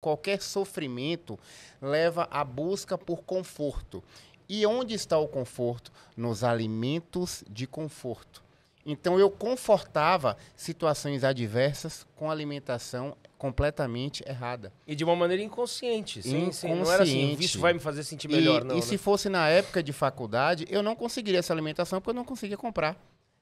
Qualquer sofrimento leva à busca por conforto. E onde está o conforto? Nos alimentos de conforto. Então eu confortava situações adversas com alimentação completamente errada. E de uma maneira inconsciente. Sim, inconsciente. Sim, não era assim, vai me fazer sentir melhor, e, não. E né? se fosse na época de faculdade, eu não conseguiria essa alimentação porque eu não conseguia comprar.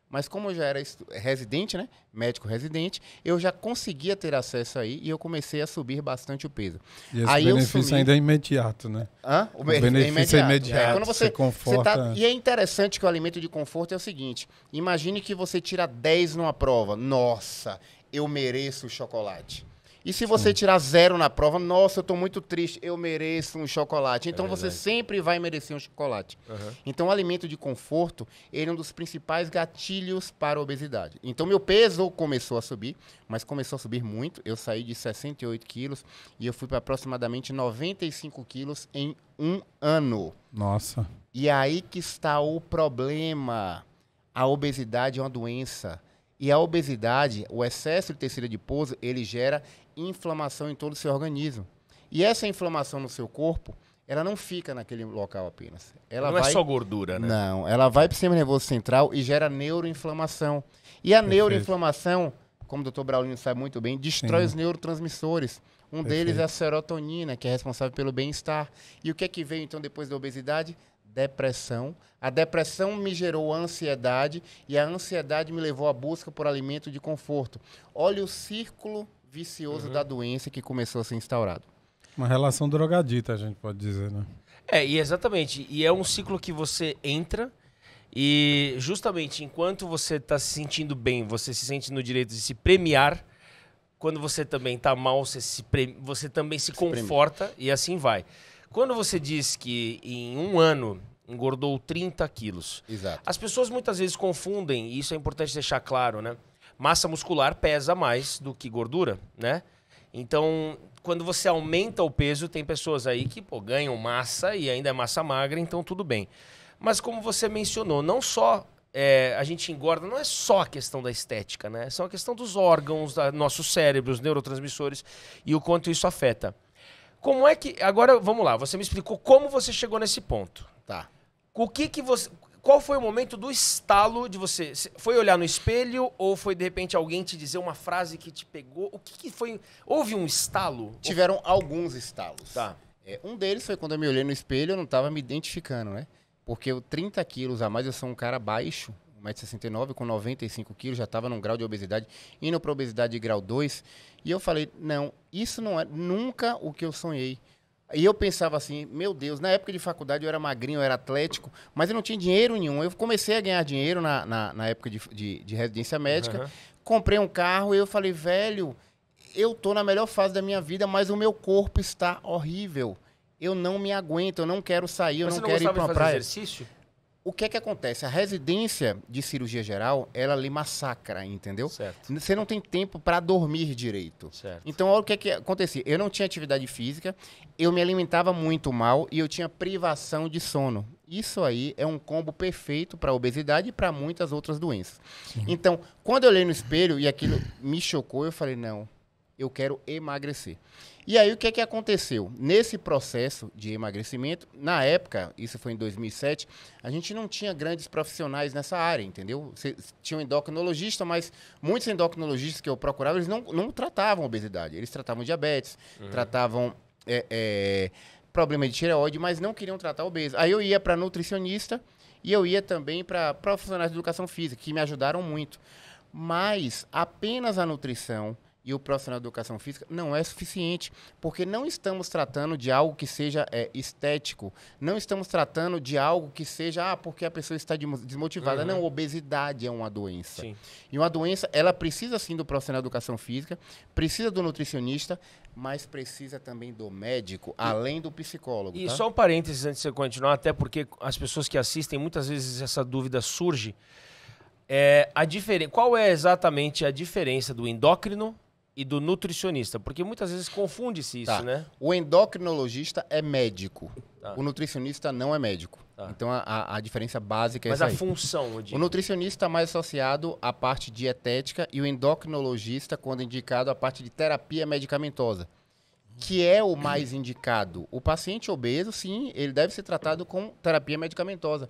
Mas como eu já era residente, né? Médico residente, eu já conseguia ter acesso aí e eu comecei a subir bastante o peso. E esse aí benefício ainda é imediato, né? Hã? O, o benefício é, é imediato. É imediato. É, quando você, você conforta... Você tá... Né? E é interessante que o alimento de conforto é o seguinte. Imagine que você tira 10 numa prova. Nossa, eu mereço o chocolate. E se você Sim. tirar zero na prova, nossa, eu estou muito triste, eu mereço um chocolate. Então é você sempre vai merecer um chocolate. Uhum. Então o alimento de conforto, ele é um dos principais gatilhos para a obesidade. Então meu peso começou a subir, mas começou a subir muito. Eu saí de 68 quilos e eu fui para aproximadamente 95 quilos em um ano. Nossa. E aí que está o problema. A obesidade é uma doença. E a obesidade, o excesso de tecido adiposo, ele gera inflamação em todo o seu organismo. E essa inflamação no seu corpo, ela não fica naquele local apenas. Ela não é vai... é só gordura, né? Não, ela vai para o sistema nervoso central e gera neuroinflamação. E a Perfeito. neuroinflamação, como o doutor Braulino sabe muito bem, destrói Sim. os neurotransmissores. Um Perfeito. deles é a serotonina, que é responsável pelo bem-estar. E o que é que veio então depois da obesidade? depressão. A depressão me gerou ansiedade e a ansiedade me levou à busca por alimento de conforto. Olha o círculo vicioso uhum. da doença que começou a ser instaurado. Uma relação drogadita, a gente pode dizer, né? É, e exatamente. E é um ciclo que você entra e justamente enquanto você está se sentindo bem, você se sente no direito de se premiar. Quando você também está mal, você, se pre... você também se, se conforta premia. e assim vai. Quando você diz que em um ano engordou 30 quilos, Exato. as pessoas muitas vezes confundem, e isso é importante deixar claro, né? Massa muscular pesa mais do que gordura, né? Então, quando você aumenta o peso, tem pessoas aí que pô, ganham massa e ainda é massa magra, então tudo bem. Mas como você mencionou, não só é, a gente engorda, não é só a questão da estética, né? É São a questão dos órgãos, da, nossos cérebros, neurotransmissores e o quanto isso afeta. Como é que. Agora, vamos lá, você me explicou como você chegou nesse ponto. Tá. O que que você. Qual foi o momento do estalo de você? Foi olhar no espelho ou foi de repente alguém te dizer uma frase que te pegou? O que, que foi? Houve um estalo? Tiveram alguns estalos. Tá. É, um deles foi quando eu me olhei no espelho, eu não estava me identificando, né? Porque eu 30 quilos a mais, eu sou um cara baixo. 1,69m com 95kg, já estava num grau de obesidade, indo para obesidade de grau 2. E eu falei, não, isso não é nunca o que eu sonhei. E eu pensava assim, meu Deus, na época de faculdade eu era magrinho, eu era atlético, mas eu não tinha dinheiro nenhum. Eu comecei a ganhar dinheiro na, na, na época de, de, de, residência médica, uhum. comprei um carro e eu falei, velho, eu tô na melhor fase da minha vida, mas o meu corpo está horrível. Eu não me aguento, eu não quero sair, mas eu não, não quero ir para a praia. Exercício? o que é que acontece? A residência de cirurgia geral, ela lhe massacra, entendeu? Certo. Você não tem tempo para dormir direito. Certo. Então, olha o que é que acontecia. Eu não tinha atividade física, eu me alimentava muito mal e eu tinha privação de sono. Isso aí é um combo perfeito para obesidade e para muitas outras doenças. Sim. Então, quando eu olhei no espelho e aquilo me chocou, eu falei: não, eu quero emagrecer. E aí o que é que aconteceu? Nesse processo de emagrecimento, na época, isso foi em 2007, a gente não tinha grandes profissionais nessa área, entendeu? Cê, tinha um endocrinologista, mas muitos endocrinologistas que eu procurava, eles não, não tratavam obesidade. Eles tratavam diabetes, uhum. tratavam é, é, problema de tireoide, mas não queriam tratar obeso. Aí eu ia para nutricionista e eu ia também para profissionais de educação física, que me ajudaram muito. Mas apenas a nutrição e o profissional de educação física não é suficiente, porque não estamos tratando de algo que seja é, estético, não estamos tratando de algo que seja, ah, porque a pessoa está desmotivada. Uhum. Não, obesidade é uma doença. Sim. E uma doença, ela precisa sim do profissional de educação física, precisa do nutricionista, mas precisa também do médico, além do psicólogo. E tá? só um parênteses antes de você continuar, até porque as pessoas que assistem, muitas vezes essa dúvida surge. É, a diferença Qual é exatamente a diferença do endócrino e do nutricionista? Porque muitas vezes confunde-se isso, tá. né? O endocrinologista é médico. Tá. O nutricionista não é médico. Tá. Então a, a, diferença básica é Mas essa. Mas a aí. função, O nutricionista mais associado à parte dietética e o endocrinologista, quando indicado, à parte de terapia medicamentosa. Que é o mais indicado. O paciente obeso, sim, ele deve ser tratado com terapia medicamentosa.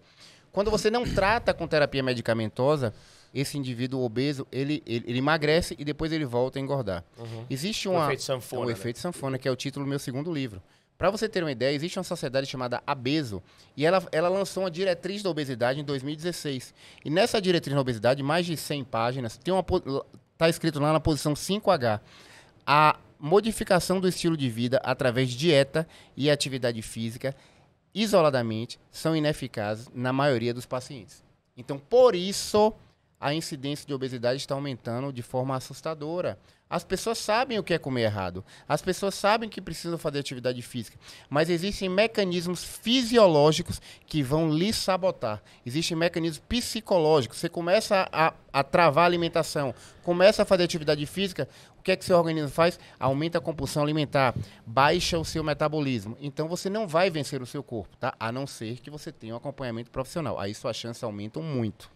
Quando você não trata com terapia medicamentosa, esse indivíduo obeso, ele, ele, ele, emagrece e depois ele volta a engordar. Uhum. Existe uma, o efeito sanfona. O né? efeito sanfona, que é o título do meu segundo livro. Para você ter uma ideia, existe uma sociedade chamada Abeso e ela, ela lançou uma diretriz da obesidade em 2016. E nessa diretriz da obesidade, mais de 100 páginas, tem uma tá escrito lá na posição 5H. A modificação do estilo de vida através de dieta e atividade física isoladamente são ineficazes na maioria dos pacientes. Então, por isso a incidência de obesidade está aumentando de forma assustadora. As pessoas sabem o que é comer errado. As pessoas sabem que precisam fazer atividade física. Mas existem mecanismos fisiológicos que vão lhe sabotar. Existem mecanismos psicológicos. Você começa a, a travar a alimentação, começa a fazer atividade física, o que é que seu organismo faz? Aumenta a compulsão alimentar, baixa o seu metabolismo. Então você não vai vencer o seu corpo, tá? A não ser que você tenha um acompanhamento profissional. Aí sua chance aumenta muito.